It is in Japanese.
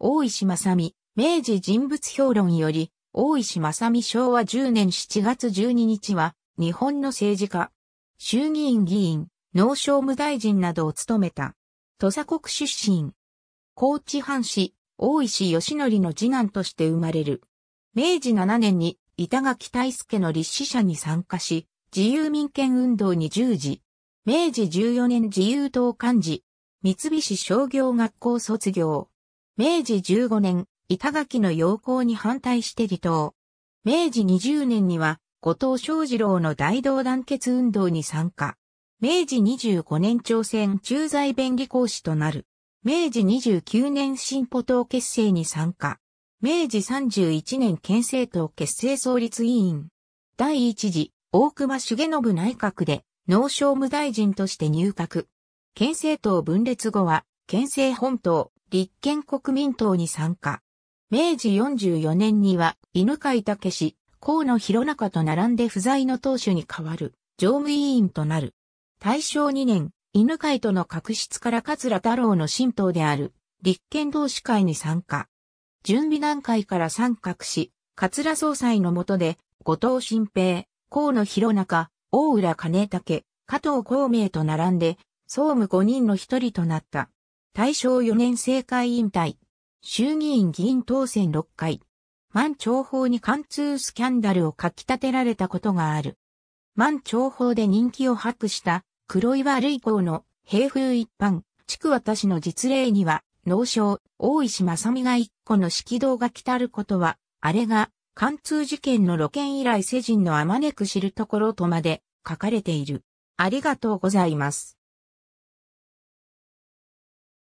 大石正美、明治人物評論より、大石正美昭和10年7月12日は、日本の政治家、衆議院議員、農商務大臣などを務めた。土佐国出身。高知藩士、大石義則の次男として生まれる。明治7年に板垣大助の立志社に参加し、自由民権運動に従事。明治14年自由党幹事、三菱商業学校卒業。明治15年、板垣の要項に反対して離党。明治20年には、後藤昌二郎の大同団結運動に参加。明治25年朝鮮駐在弁理講師となる。明治29年新歩党結成に参加。明治31年県政党結成創立委員。第一次、大隈重信内閣で、農商務大臣として入閣。県政党分裂後は、県政本党、立憲国民党に参加。明治44年には犬飼武氏、河野博中と並んで不在の党首に代わる常務委員となる。大正2年、犬飼との確執から桂太郎の新党である立憲同志会に参加。準備段階から参画し、桂総裁の下で、後藤新平、河野博中、大浦兼武、加藤孔明と並んで、総務5人の一人となった。大正4年政界引退。衆議院議員当選6回。満長法に貫通スキャンダルを書き立てられたことがある。満長法で人気を博した黒岩類校の平風一般、地区私の実例には、農商、大石正美が一個の式道が来たることは、あれが、貫通事件の露見以来世人のあまねく知るところとまで書かれている。ありがとうございます。